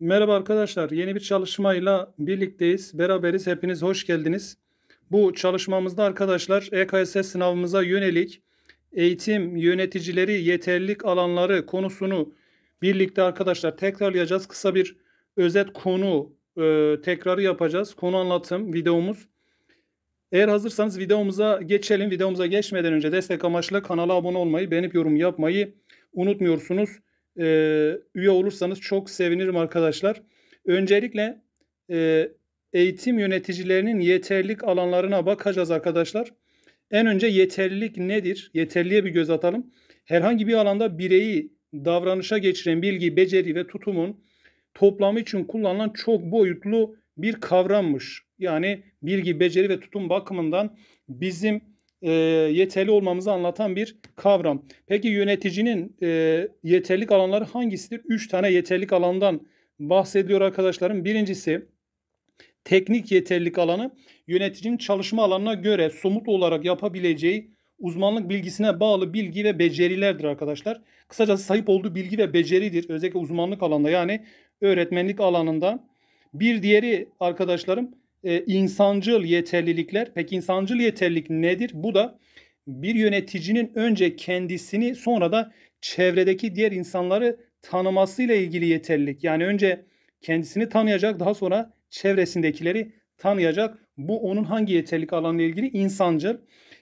Merhaba arkadaşlar. Yeni bir çalışmayla birlikteyiz. Beraberiz. Hepiniz hoş geldiniz. Bu çalışmamızda arkadaşlar EKS sınavımıza yönelik eğitim yöneticileri yeterlilik alanları konusunu birlikte arkadaşlar tekrarlayacağız. Kısa bir özet konu e, tekrarı yapacağız. Konu anlatım videomuz. Eğer hazırsanız videomuza geçelim. Videomuza geçmeden önce destek amaçlı kanala abone olmayı, beğenip yorum yapmayı unutmuyorsunuz e, üye olursanız çok sevinirim arkadaşlar. Öncelikle e, eğitim yöneticilerinin yeterlilik alanlarına bakacağız arkadaşlar. En önce yeterlilik nedir? Yeterliğe bir göz atalım. Herhangi bir alanda bireyi davranışa geçiren bilgi, beceri ve tutumun toplamı için kullanılan çok boyutlu bir kavrammış. Yani bilgi, beceri ve tutum bakımından bizim e, yeterli olmamızı anlatan bir kavram. Peki yöneticinin e, yeterlik alanları hangisidir? Üç tane yeterlik alandan bahsediyor arkadaşlarım. Birincisi teknik yeterlik alanı yöneticinin çalışma alanına göre somut olarak yapabileceği uzmanlık bilgisine bağlı bilgi ve becerilerdir arkadaşlar. Kısacası sahip olduğu bilgi ve beceridir. Özellikle uzmanlık alanda yani öğretmenlik alanında. Bir diğeri arkadaşlarım e, insancıl yeterlilikler. Peki insancıl yeterlilik nedir? Bu da bir yöneticinin önce kendisini sonra da çevredeki diğer insanları tanımasıyla ilgili yeterlilik. Yani önce kendisini tanıyacak daha sonra çevresindekileri tanıyacak. Bu onun hangi yeterlilik alanıyla ilgili? İnsancıl.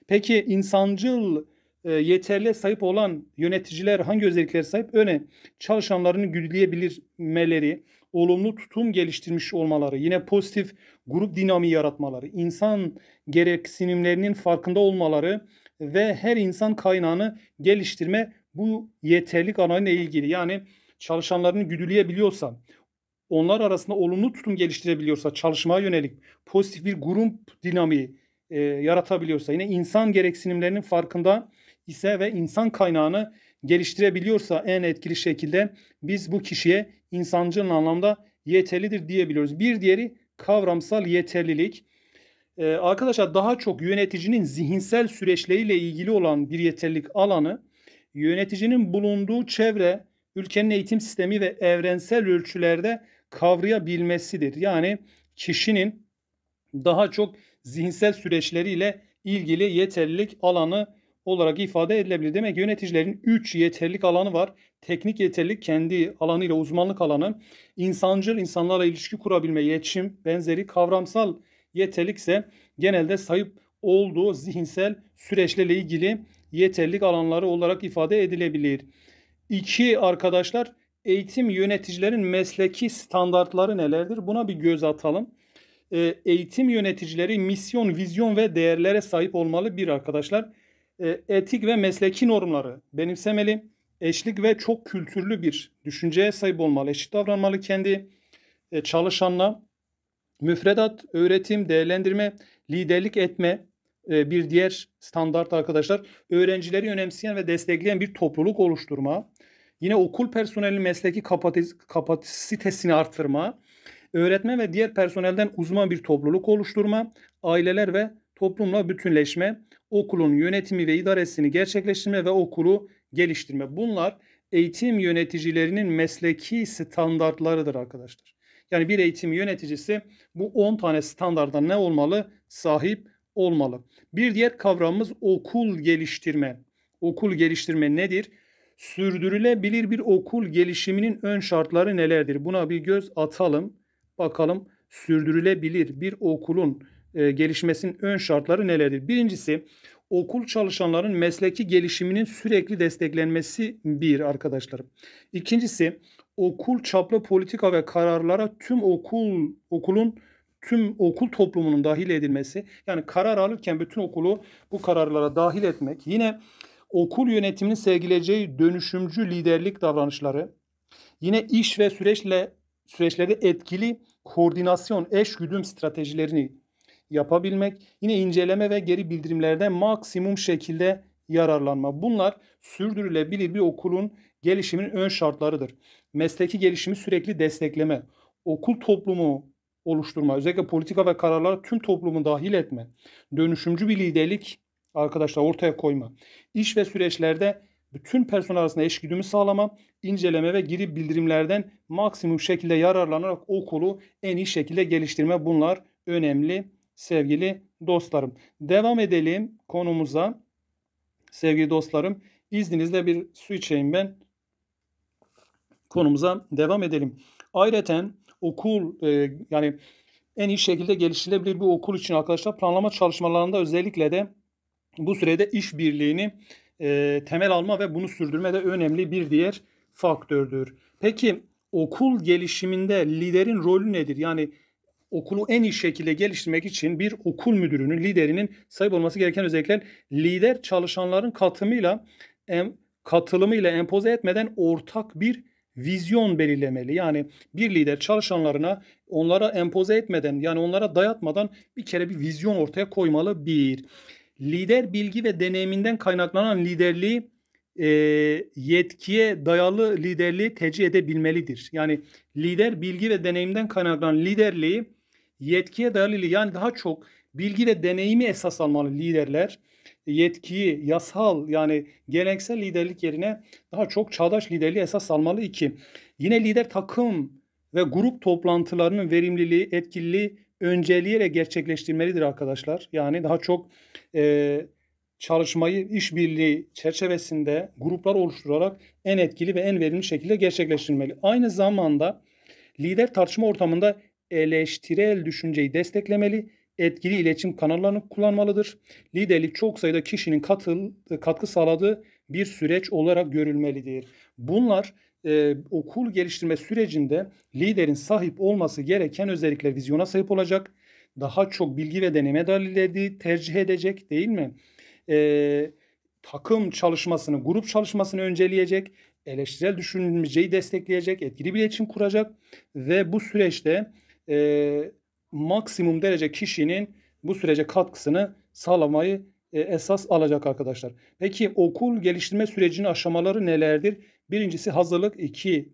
Peki insancıl e, yeterli sahip olan yöneticiler hangi özelliklere sahip? Öne çalışanlarını güdüleyebilmeleri, olumlu tutum geliştirmiş olmaları, yine pozitif grup dinamiği yaratmaları, insan gereksinimlerinin farkında olmaları ve her insan kaynağını geliştirme bu yeterlik alanıyla ilgili. Yani çalışanlarını güdüleyebiliyorsa, onlar arasında olumlu tutum geliştirebiliyorsa, çalışmaya yönelik pozitif bir grup dinamiği e, yaratabiliyorsa, yine insan gereksinimlerinin farkında ise ve insan kaynağını geliştirebiliyorsa en etkili şekilde biz bu kişiye insancıl anlamda yeterlidir diyebiliyoruz. Bir diğeri kavramsal yeterlilik. Ee, arkadaşlar daha çok yöneticinin zihinsel süreçleriyle ilgili olan bir yeterlilik alanı yöneticinin bulunduğu çevre, ülkenin eğitim sistemi ve evrensel ölçülerde kavrayabilmesidir. Yani kişinin daha çok zihinsel süreçleriyle ilgili yeterlilik alanı olarak ifade edilebilir. Demek ki yöneticilerin 3 yeterlik alanı var. Teknik yeterlik kendi alanıyla uzmanlık alanı, insancıl insanlarla ilişki kurabilme, iletişim benzeri kavramsal yeterlik ise genelde sahip olduğu zihinsel süreçlerle ilgili yeterlik alanları olarak ifade edilebilir. İki arkadaşlar eğitim yöneticilerin mesleki standartları nelerdir? Buna bir göz atalım. Ee, eğitim yöneticileri misyon, vizyon ve değerlere sahip olmalı bir arkadaşlar ee, etik ve mesleki normları benimsemeli, eşlik ve çok kültürlü bir düşünceye sahip olmalı, eşit davranmalı kendi e, çalışanla. Müfredat, öğretim, değerlendirme, liderlik etme e, bir diğer standart arkadaşlar öğrencileri önemseyen ve destekleyen bir topluluk oluşturma. Yine okul personelinin mesleki kapasitesini artırma, öğretmen ve diğer personelden uzman bir topluluk oluşturma, aileler ve toplumla bütünleşme, okulun yönetimi ve idaresini gerçekleştirme ve okulu geliştirme. Bunlar eğitim yöneticilerinin mesleki standartlarıdır arkadaşlar. Yani bir eğitim yöneticisi bu 10 tane standarda ne olmalı? Sahip olmalı. Bir diğer kavramımız okul geliştirme. Okul geliştirme nedir? Sürdürülebilir bir okul gelişiminin ön şartları nelerdir? Buna bir göz atalım. Bakalım sürdürülebilir bir okulun e, gelişmesinin ön şartları nelerdir? Birincisi okul çalışanların mesleki gelişiminin sürekli desteklenmesi bir arkadaşlarım. İkincisi okul çaplı politika ve kararlara tüm okul okulun tüm okul toplumunun dahil edilmesi. Yani karar alırken bütün okulu bu kararlara dahil etmek. Yine okul yönetiminin sergileceği dönüşümcü liderlik davranışları. Yine iş ve süreçle süreçlerde etkili koordinasyon, eş güdüm stratejilerini yapabilmek, yine inceleme ve geri bildirimlerden maksimum şekilde yararlanma. Bunlar sürdürülebilir bir okulun gelişimin ön şartlarıdır. Mesleki gelişimi sürekli destekleme, okul toplumu oluşturma, özellikle politika ve kararlara tüm toplumu dahil etme, dönüşümcü bir liderlik arkadaşlar ortaya koyma, iş ve süreçlerde bütün personel arasında eşgüdümü sağlama, inceleme ve geri bildirimlerden maksimum şekilde yararlanarak okulu en iyi şekilde geliştirme bunlar önemli sevgili dostlarım. Devam edelim konumuza. Sevgili dostlarım izninizle bir su içeyim ben. Konumuza devam edelim. Ayrıca okul e, yani en iyi şekilde geliştirilebilir bir okul için arkadaşlar planlama çalışmalarında özellikle de bu sürede iş birliğini e, temel alma ve bunu sürdürme de önemli bir diğer faktördür. Peki okul gelişiminde liderin rolü nedir? Yani okulu en iyi şekilde geliştirmek için bir okul müdürünün, liderinin sahip olması gereken özellikler lider çalışanların katılımıyla katılımıyla empoze etmeden ortak bir vizyon belirlemeli. Yani bir lider çalışanlarına onlara empoze etmeden yani onlara dayatmadan bir kere bir vizyon ortaya koymalı. Bir, lider bilgi ve deneyiminden kaynaklanan liderliği e, yetkiye dayalı liderliği tercih edebilmelidir. Yani lider bilgi ve deneyimden kaynaklanan liderliği yetkiye dayalı yani daha çok bilgi ve deneyimi esas almalı liderler. Yetkiyi yasal yani geleneksel liderlik yerine daha çok çağdaş liderliği esas almalı. iki. Yine lider takım ve grup toplantılarının verimliliği, etkililiği önceleyerek gerçekleştirmelidir arkadaşlar. Yani daha çok e, çalışmayı işbirliği çerçevesinde gruplar oluşturarak en etkili ve en verimli şekilde gerçekleştirmeli. Aynı zamanda lider tartışma ortamında eleştirel düşünceyi desteklemeli, etkili iletişim kanallarını kullanmalıdır. Liderlik çok sayıda kişinin katıl, katkı sağladığı bir süreç olarak görülmelidir. Bunlar e, okul geliştirme sürecinde liderin sahip olması gereken özellikler vizyona sahip olacak. Daha çok bilgi ve deneme dalilleri tercih edecek değil mi? E, takım çalışmasını, grup çalışmasını önceleyecek, eleştirel düşünceyi destekleyecek, etkili bir iletişim kuracak ve bu süreçte e, maksimum derece kişinin bu sürece katkısını sağlamayı e, esas alacak arkadaşlar. Peki okul geliştirme sürecinin aşamaları nelerdir? Birincisi hazırlık, iki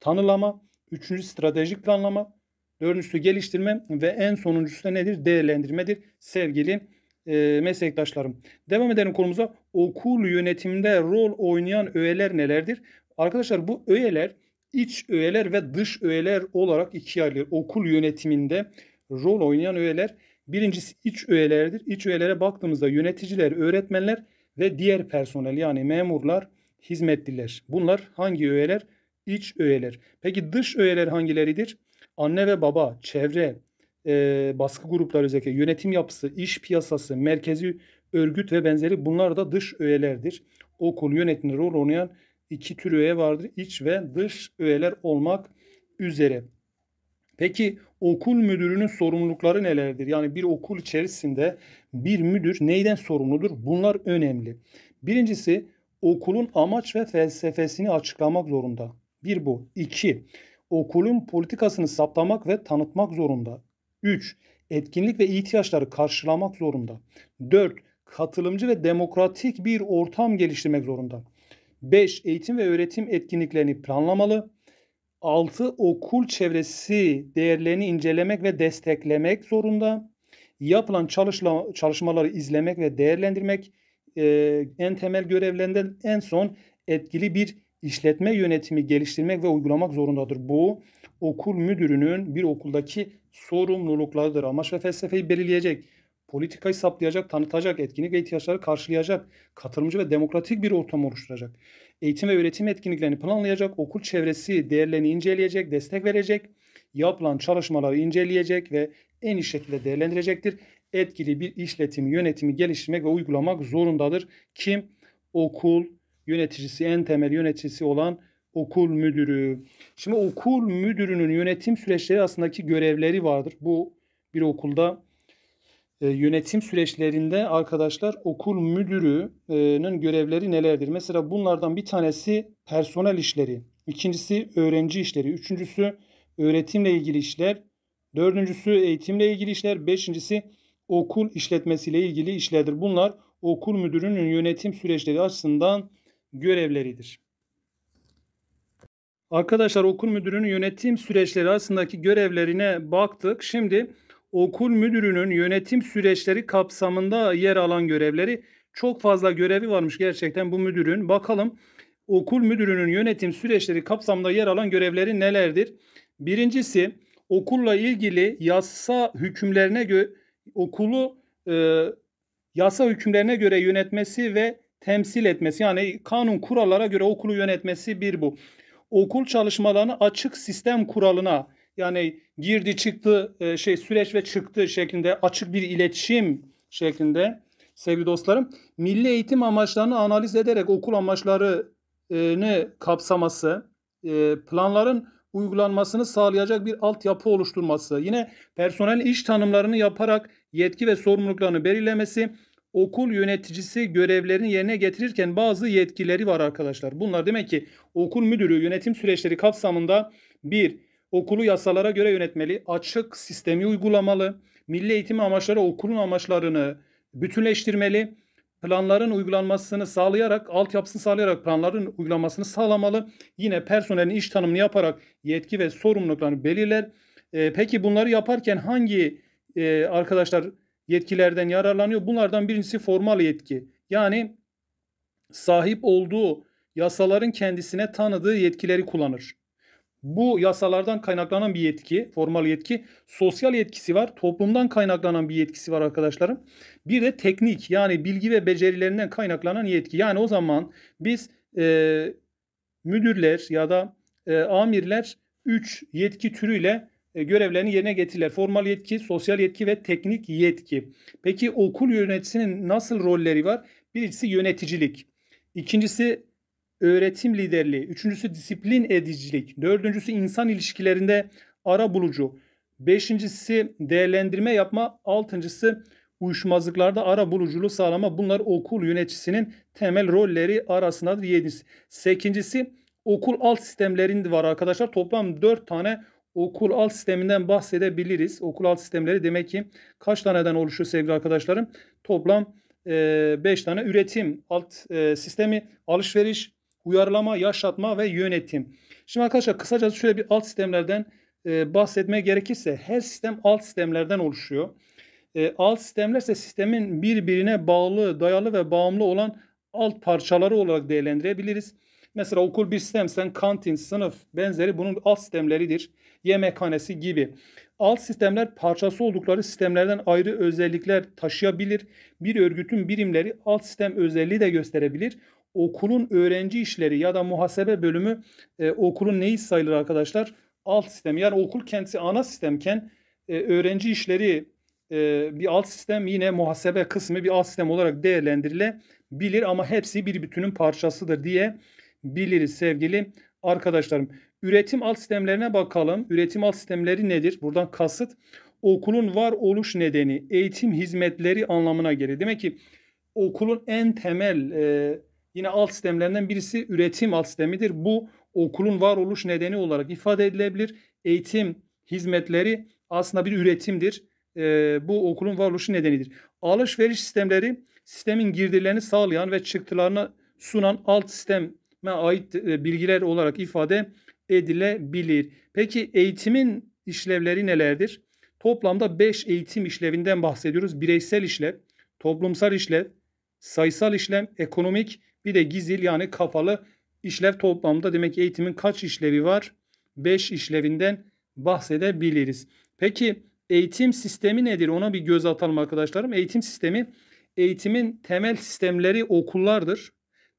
tanılama, üçüncü stratejik planlama, dördüncüsü geliştirme ve en sonuncusu da nedir? Değerlendirmedir sevgili e, meslektaşlarım. Devam edelim konumuza. Okul yönetiminde rol oynayan öğeler nelerdir? Arkadaşlar bu öğeler iç öğeler ve dış öğeler olarak ikiye ayrılır. Okul yönetiminde rol oynayan öğeler birincisi iç öğelerdir. İç öğelere baktığımızda yöneticiler, öğretmenler ve diğer personel yani memurlar, hizmetliler. Bunlar hangi öğeler? İç öğeler. Peki dış öğeler hangileridir? Anne ve baba, çevre, e, baskı grupları özellikle yönetim yapısı, iş piyasası, merkezi örgüt ve benzeri bunlar da dış öğelerdir. Okul yönetiminde rol oynayan iki tür öğe vardır. İç ve dış öğeler olmak üzere. Peki okul müdürünün sorumlulukları nelerdir? Yani bir okul içerisinde bir müdür neyden sorumludur? Bunlar önemli. Birincisi okulun amaç ve felsefesini açıklamak zorunda. Bir bu. İki, okulun politikasını saptamak ve tanıtmak zorunda. Üç, etkinlik ve ihtiyaçları karşılamak zorunda. Dört, katılımcı ve demokratik bir ortam geliştirmek zorunda. 5. Eğitim ve öğretim etkinliklerini planlamalı. 6. Okul çevresi değerlerini incelemek ve desteklemek zorunda. Yapılan çalışma, çalışmaları izlemek ve değerlendirmek e, en temel görevlerinden en son etkili bir işletme yönetimi geliştirmek ve uygulamak zorundadır. Bu okul müdürünün bir okuldaki sorumluluklarıdır. Amaç ve felsefeyi belirleyecek politikayı saplayacak, tanıtacak, etkinlik ve ihtiyaçları karşılayacak, katılımcı ve demokratik bir ortam oluşturacak. Eğitim ve öğretim etkinliklerini planlayacak, okul çevresi değerlerini inceleyecek, destek verecek, yapılan çalışmaları inceleyecek ve en iyi şekilde değerlendirecektir. Etkili bir işletim yönetimi geliştirmek ve uygulamak zorundadır. Kim? Okul yöneticisi, en temel yöneticisi olan okul müdürü. Şimdi okul müdürünün yönetim süreçleri arasındaki görevleri vardır. Bu bir okulda e, yönetim süreçlerinde arkadaşlar okul müdürünün görevleri nelerdir? Mesela bunlardan bir tanesi personel işleri, ikincisi öğrenci işleri, üçüncüsü öğretimle ilgili işler, dördüncüsü eğitimle ilgili işler, beşincisi okul işletmesiyle ilgili işlerdir. Bunlar okul müdürünün yönetim süreçleri açısından görevleridir. Arkadaşlar okul müdürünün yönetim süreçleri arasındaki görevlerine baktık. Şimdi okul müdürünün yönetim süreçleri kapsamında yer alan görevleri çok fazla görevi varmış gerçekten bu müdürün. Bakalım okul müdürünün yönetim süreçleri kapsamında yer alan görevleri nelerdir? Birincisi okulla ilgili yasa hükümlerine göre okulu e, yasa hükümlerine göre yönetmesi ve temsil etmesi yani kanun kurallara göre okulu yönetmesi bir bu. Okul çalışmalarını açık sistem kuralına yani girdi çıktı e, şey süreç ve çıktı şeklinde açık bir iletişim şeklinde sevgili dostlarım milli eğitim amaçlarını analiz ederek okul amaçlarını kapsaması e, planların uygulanmasını sağlayacak bir altyapı oluşturması, yine personel iş tanımlarını yaparak yetki ve sorumluluklarını belirlemesi, okul yöneticisi görevlerini yerine getirirken bazı yetkileri var arkadaşlar. Bunlar demek ki okul müdürü yönetim süreçleri kapsamında bir okulu yasalara göre yönetmeli, açık sistemi uygulamalı, milli eğitim amaçları okulun amaçlarını bütünleştirmeli, planların uygulanmasını sağlayarak, altyapısını sağlayarak planların uygulanmasını sağlamalı. Yine personelin iş tanımını yaparak yetki ve sorumluluklarını belirler. E, peki bunları yaparken hangi e, arkadaşlar yetkilerden yararlanıyor? Bunlardan birincisi formal yetki. Yani sahip olduğu yasaların kendisine tanıdığı yetkileri kullanır. Bu yasalardan kaynaklanan bir yetki, formal yetki, sosyal yetkisi var, toplumdan kaynaklanan bir yetkisi var arkadaşlarım. Bir de teknik yani bilgi ve becerilerinden kaynaklanan yetki. Yani o zaman biz e, müdürler ya da e, amirler 3 yetki türüyle e, görevlerini yerine getirirler. Formal yetki, sosyal yetki ve teknik yetki. Peki okul yöneticisinin nasıl rolleri var? Birincisi yöneticilik. İkincisi öğretim liderliği, üçüncüsü disiplin edicilik, dördüncüsü insan ilişkilerinde ara bulucu, beşincisi değerlendirme yapma, altıncısı uyuşmazlıklarda ara buluculuğu sağlama. Bunlar okul yöneticisinin temel rolleri arasındadır. Yedisi. Sekincisi okul alt sistemlerinde var arkadaşlar. Toplam dört tane okul alt sisteminden bahsedebiliriz. Okul alt sistemleri demek ki kaç taneden oluşuyor sevgili arkadaşlarım? Toplam 5 e, tane üretim alt e, sistemi, alışveriş, uyarlama, yaşatma ve yönetim. Şimdi arkadaşlar kısaca şöyle bir alt sistemlerden e, bahsetmeye gerekirse her sistem alt sistemlerden oluşuyor. E, alt sistemler ise sistemin birbirine bağlı, dayalı ve bağımlı olan alt parçaları olarak değerlendirebiliriz. Mesela okul bir sistemsen kantin, sınıf benzeri bunun alt sistemleridir. Yemekhanesi gibi. Alt sistemler parçası oldukları sistemlerden ayrı özellikler taşıyabilir. Bir örgütün birimleri alt sistem özelliği de gösterebilir okulun öğrenci işleri ya da muhasebe bölümü e, okulun neyi sayılır arkadaşlar? Alt sistemi. Yani okul kendisi ana sistemken e, öğrenci işleri e, bir alt sistem yine muhasebe kısmı bir alt sistem olarak değerlendirilebilir ama hepsi bir bütünün parçasıdır diye biliriz sevgili arkadaşlarım. Üretim alt sistemlerine bakalım. Üretim alt sistemleri nedir? Buradan kasıt okulun var oluş nedeni eğitim hizmetleri anlamına gelir. Demek ki okulun en temel e, Yine alt sistemlerinden birisi üretim alt sistemidir. Bu okulun varoluş nedeni olarak ifade edilebilir. Eğitim hizmetleri aslında bir üretimdir. E, bu okulun varoluşu nedenidir. Alışveriş sistemleri sistemin girdilerini sağlayan ve çıktılarını sunan alt sisteme ait e, bilgiler olarak ifade edilebilir. Peki eğitimin işlevleri nelerdir? Toplamda 5 eğitim işlevinden bahsediyoruz. Bireysel işlev, toplumsal işlev, sayısal işlem, ekonomik bir de gizil yani kapalı işlev toplamında demek eğitimin kaç işlevi var? 5 işlevinden bahsedebiliriz. Peki eğitim sistemi nedir? Ona bir göz atalım arkadaşlarım. Eğitim sistemi eğitimin temel sistemleri okullardır.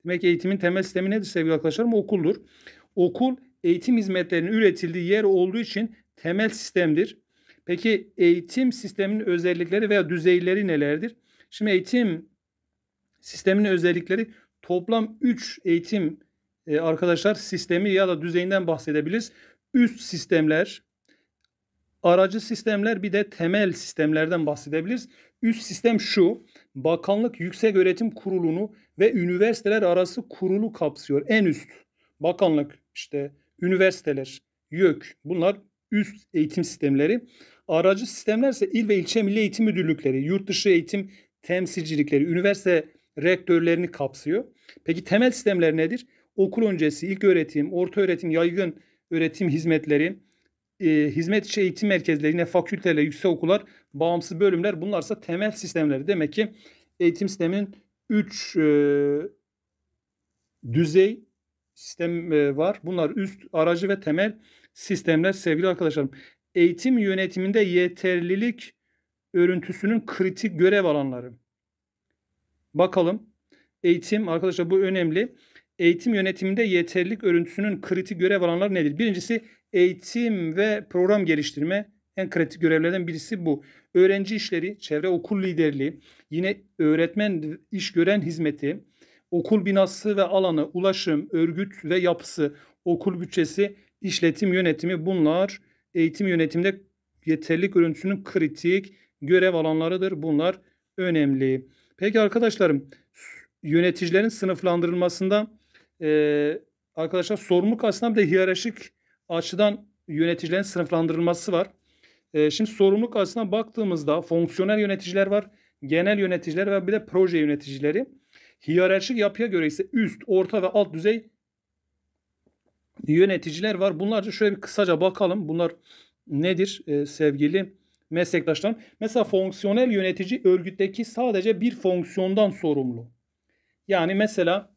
Demek eğitimin temel sistemi nedir sevgili arkadaşlarım? Okuldur. Okul eğitim hizmetlerinin üretildiği yer olduğu için temel sistemdir. Peki eğitim sisteminin özellikleri veya düzeyleri nelerdir? Şimdi eğitim sisteminin özellikleri toplam 3 eğitim e, arkadaşlar sistemi ya da düzeyinden bahsedebiliriz. Üst sistemler, aracı sistemler bir de temel sistemlerden bahsedebiliriz. Üst sistem şu. Bakanlık Yüksek Öğretim Kurulu'nu ve üniversiteler arası kurulu kapsıyor. En üst bakanlık işte üniversiteler, YÖK bunlar üst eğitim sistemleri. Aracı sistemlerse il ve ilçe milli eğitim müdürlükleri, yurt dışı eğitim temsilcilikleri, üniversite reaktörlerini kapsıyor. Peki temel sistemler nedir? Okul öncesi, ilk öğretim, orta öğretim, yaygın öğretim hizmetleri, e, hizmet içi şey, eğitim merkezleri, yine fakülteler, yüksek okullar, bağımsız bölümler bunlarsa temel sistemler. Demek ki eğitim sistemin 3 e, düzey sistem e, var. Bunlar üst, aracı ve temel sistemler sevgili arkadaşlarım. Eğitim yönetiminde yeterlilik örüntüsünün kritik görev alanları. Bakalım. Eğitim arkadaşlar bu önemli. Eğitim yönetiminde yeterlilik örüntüsünün kritik görev alanları nedir? Birincisi eğitim ve program geliştirme en kritik görevlerden birisi bu. Öğrenci işleri, çevre okul liderliği, yine öğretmen iş gören hizmeti, okul binası ve alanı, ulaşım, örgüt ve yapısı, okul bütçesi, işletim yönetimi bunlar eğitim yönetiminde yeterlik örüntüsünün kritik görev alanlarıdır. Bunlar önemli. Peki arkadaşlarım yöneticilerin sınıflandırılmasında e, arkadaşlar sorumluluk aslında bir de hiyerarşik açıdan yöneticilerin sınıflandırılması var. E, şimdi sorumluluk aslında baktığımızda fonksiyonel yöneticiler var, genel yöneticiler ve bir de proje yöneticileri. Hiyerarşik yapıya göre ise üst, orta ve alt düzey yöneticiler var. Bunlarca şöyle bir kısaca bakalım. Bunlar nedir e, sevgili meslektaşlarım. Mesela fonksiyonel yönetici örgütteki sadece bir fonksiyondan sorumlu. Yani mesela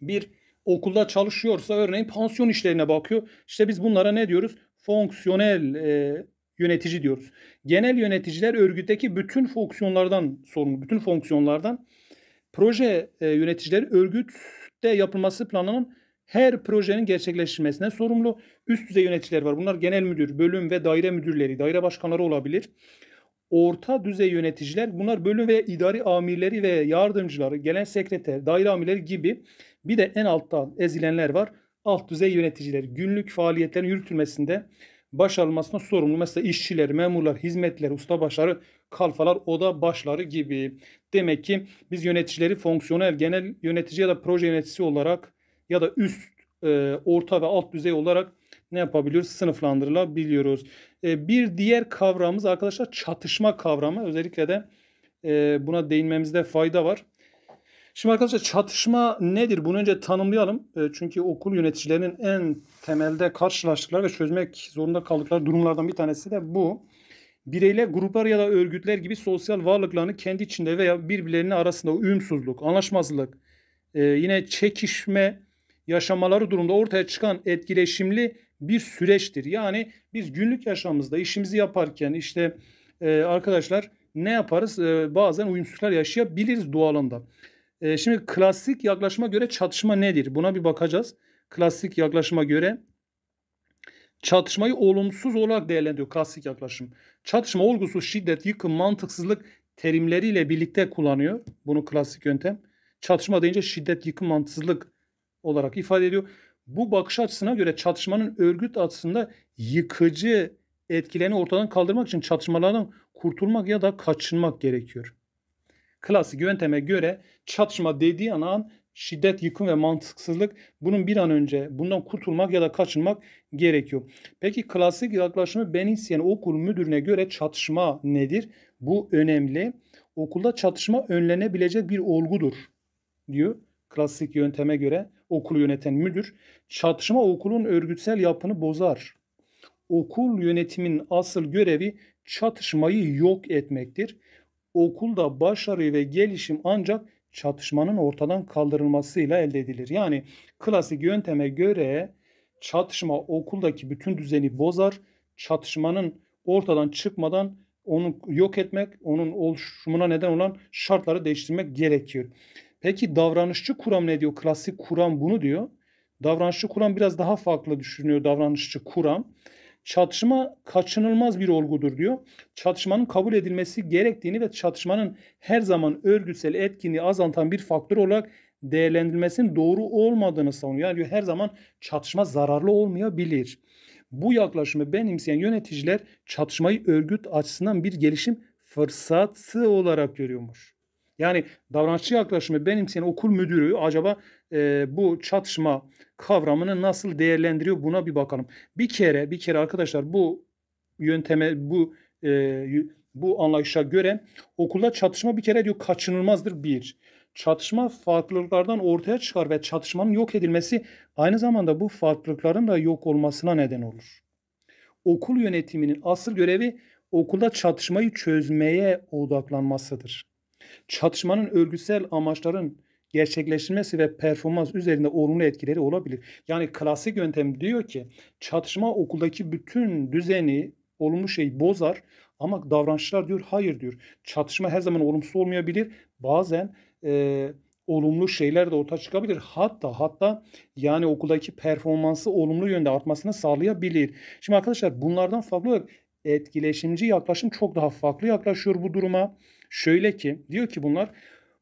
bir okulda çalışıyorsa örneğin pansiyon işlerine bakıyor. İşte biz bunlara ne diyoruz? Fonksiyonel e, yönetici diyoruz. Genel yöneticiler örgütteki bütün fonksiyonlardan sorumlu, bütün fonksiyonlardan. Proje e, yöneticileri örgütte yapılması planının her projenin gerçekleşmesine sorumlu üst düzey yöneticiler var. Bunlar genel müdür, bölüm ve daire müdürleri, daire başkanları olabilir. Orta düzey yöneticiler bunlar bölüm ve idari amirleri ve yardımcıları, gelen sekreter, daire amirleri gibi bir de en altta ezilenler var. Alt düzey yöneticiler günlük faaliyetlerin yürütülmesinde baş almasına sorumlu. Mesela işçiler, memurlar, hizmetler, ustabaşları, kalfalar, oda başları gibi. Demek ki biz yöneticileri fonksiyonel, genel yönetici ya da proje yöneticisi olarak ya da üst, e, orta ve alt düzey olarak ne yapabiliyoruz? Sınıflandırılabiliyoruz. E, bir diğer kavramımız arkadaşlar çatışma kavramı. Özellikle de e, buna değinmemizde fayda var. Şimdi arkadaşlar çatışma nedir? Bunu önce tanımlayalım. E, çünkü okul yöneticilerinin en temelde karşılaştıkları ve çözmek zorunda kaldıkları durumlardan bir tanesi de bu. Bireyler, gruplar ya da örgütler gibi sosyal varlıklarını kendi içinde veya birbirlerinin arasında uyumsuzluk, anlaşmazlık, e, yine çekişme, yaşamaları durumda ortaya çıkan etkileşimli bir süreçtir. Yani biz günlük yaşamımızda işimizi yaparken işte e, arkadaşlar ne yaparız? E, bazen uyumsuzluklar yaşayabiliriz doğalında. E, şimdi klasik yaklaşıma göre çatışma nedir? Buna bir bakacağız. Klasik yaklaşıma göre çatışmayı olumsuz olarak değerlendiriyor klasik yaklaşım. Çatışma olgusu şiddet, yıkım, mantıksızlık terimleriyle birlikte kullanıyor. Bunu klasik yöntem. Çatışma deyince şiddet, yıkım, mantıksızlık olarak ifade ediyor. Bu bakış açısına göre çatışmanın örgüt açısında yıkıcı etkilerini ortadan kaldırmak için çatışmalardan kurtulmak ya da kaçınmak gerekiyor. Klasik yönteme göre çatışma dediği an şiddet, yıkım ve mantıksızlık bunun bir an önce bundan kurtulmak ya da kaçınmak gerekiyor. Peki klasik yaklaşımı ben benimseyen okul müdürüne göre çatışma nedir? Bu önemli. Okulda çatışma önlenebilecek bir olgudur diyor klasik yönteme göre okulu yöneten müdür. Çatışma okulun örgütsel yapını bozar. Okul yönetimin asıl görevi çatışmayı yok etmektir. Okulda başarı ve gelişim ancak çatışmanın ortadan kaldırılmasıyla elde edilir. Yani klasik yönteme göre çatışma okuldaki bütün düzeni bozar. Çatışmanın ortadan çıkmadan onu yok etmek, onun oluşumuna neden olan şartları değiştirmek gerekiyor. Peki davranışçı kuram ne diyor? Klasik kuram bunu diyor. Davranışçı kuram biraz daha farklı düşünüyor davranışçı kuram. Çatışma kaçınılmaz bir olgudur diyor. Çatışmanın kabul edilmesi gerektiğini ve çatışmanın her zaman örgütsel etkinliği azaltan bir faktör olarak değerlendirilmesinin doğru olmadığını savunuyor. Yani diyor her zaman çatışma zararlı olmayabilir. Bu yaklaşımı benimseyen yöneticiler çatışmayı örgüt açısından bir gelişim fırsatı olarak görüyormuş. Yani davranışçı yaklaşımı benimseyen okul müdürü acaba e, bu çatışma kavramını nasıl değerlendiriyor buna bir bakalım. Bir kere bir kere arkadaşlar bu yönteme bu e, bu anlayışa göre okulda çatışma bir kere diyor kaçınılmazdır bir. Çatışma farklılıklardan ortaya çıkar ve çatışmanın yok edilmesi aynı zamanda bu farklılıkların da yok olmasına neden olur. Okul yönetiminin asıl görevi okulda çatışmayı çözmeye odaklanmasıdır. Çatışmanın örgütsel amaçların gerçekleşmesi ve performans üzerinde olumlu etkileri olabilir. Yani klasik yöntem diyor ki çatışma okuldaki bütün düzeni olumlu şeyi bozar ama davranışlar diyor hayır diyor. Çatışma her zaman olumsuz olmayabilir. Bazen e, olumlu şeyler de ortaya çıkabilir. Hatta hatta yani okuldaki performansı olumlu yönde artmasını sağlayabilir. Şimdi arkadaşlar bunlardan farklı olarak etkileşimci yaklaşım çok daha farklı yaklaşıyor bu duruma. Şöyle ki diyor ki bunlar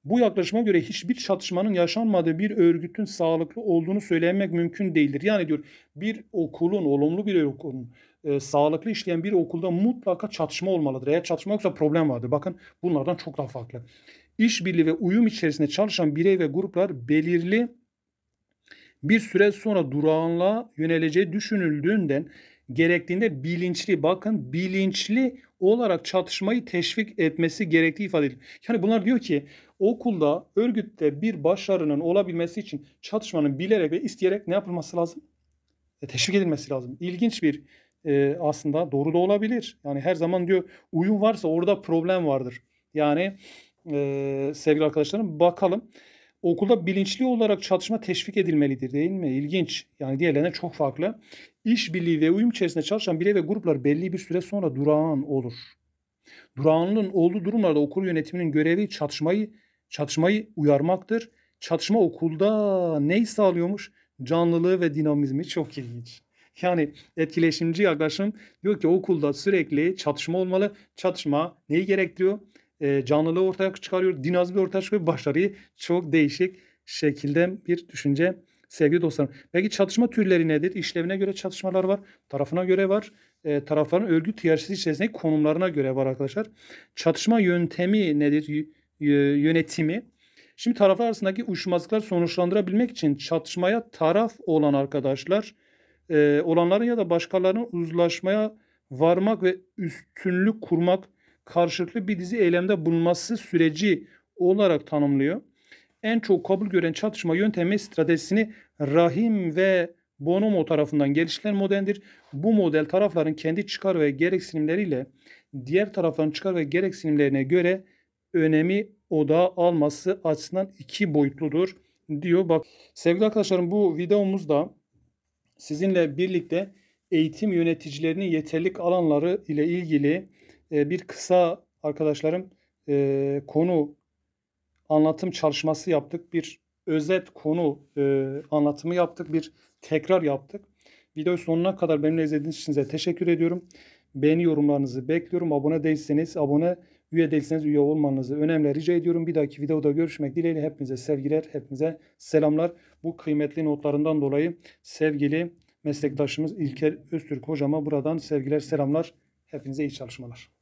bu yaklaşıma göre hiçbir çatışmanın yaşanmadığı bir örgütün sağlıklı olduğunu söylemek mümkün değildir. Yani diyor bir okulun, olumlu bir okulun e, sağlıklı işleyen bir okulda mutlaka çatışma olmalıdır. Eğer çatışma yoksa problem vardır. Bakın bunlardan çok daha farklı. İşbirliği ve uyum içerisinde çalışan birey ve gruplar belirli bir süre sonra durağanlığa yöneleceği düşünüldüğünden gerektiğinde bilinçli bakın bilinçli olarak çatışmayı teşvik etmesi gerektiği ifade edilir. Yani bunlar diyor ki okulda örgütte bir başarının olabilmesi için çatışmanın bilerek ve isteyerek ne yapılması lazım? E, teşvik edilmesi lazım. İlginç bir e, aslında doğru da olabilir. Yani her zaman diyor uyum varsa orada problem vardır. Yani e, sevgili arkadaşlarım bakalım okulda bilinçli olarak çatışma teşvik edilmelidir değil mi? İlginç. Yani diğerlerine çok farklı. İş birliği ve uyum içerisinde çalışan birey ve gruplar belli bir süre sonra durağan olur. Durağanlığın olduğu durumlarda okul yönetiminin görevi çatışmayı çatışmayı uyarmaktır. Çatışma okulda neyi sağlıyormuş? Canlılığı ve dinamizmi çok ilginç. Yani etkileşimci yaklaşım diyor ki okulda sürekli çatışma olmalı. Çatışma neyi gerektiriyor? e, canlılığı ortaya çıkarıyor, dinamizmi ortaya çıkıyor başarıyı çok değişik şekilde bir düşünce sevgili dostlarım. Peki çatışma türleri nedir? İşlevine göre çatışmalar var, tarafına göre var. E, tarafların örgüt hiyerarşisi içerisindeki konumlarına göre var arkadaşlar. Çatışma yöntemi nedir? y- yönetimi. Şimdi taraflar arasındaki uyuşmazlıklar sonuçlandırabilmek için çatışmaya taraf olan arkadaşlar e, olanların ya da başkalarının uzlaşmaya varmak ve üstünlük kurmak karşılıklı bir dizi eylemde bulunması süreci olarak tanımlıyor. En çok kabul gören çatışma yöntemi stratejisini Rahim ve Bonomo tarafından geliştirilen modeldir. Bu model tarafların kendi çıkar ve gereksinimleriyle diğer tarafların çıkar ve gereksinimlerine göre önemi odağa alması açısından iki boyutludur diyor. Bak sevgili arkadaşlarım bu videomuzda sizinle birlikte eğitim yöneticilerinin yeterlik alanları ile ilgili ee, bir kısa arkadaşlarım e, konu anlatım çalışması yaptık. Bir özet konu e, anlatımı yaptık. Bir tekrar yaptık. Video sonuna kadar benimle izlediğiniz için size teşekkür ediyorum. Beğeni yorumlarınızı bekliyorum. Abone değilseniz abone, üye değilseniz üye olmanızı önemli rica ediyorum. Bir dahaki videoda görüşmek dileğiyle hepinize sevgiler, hepinize selamlar. Bu kıymetli notlarından dolayı sevgili meslektaşımız İlker Öztürk hocama buradan sevgiler, selamlar. Hepinize iyi çalışmalar.